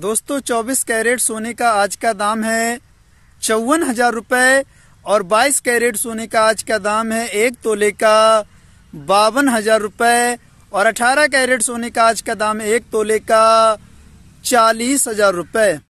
दोस्तों 24 कैरेट सोने का आज का दाम है चौवन हजार रुपये और 22 कैरेट सोने का आज का दाम है एक तोले का बावन हजार रुपये और 18 कैरेट सोने का आज का दाम है एक तोले का चालीस हजार रुपये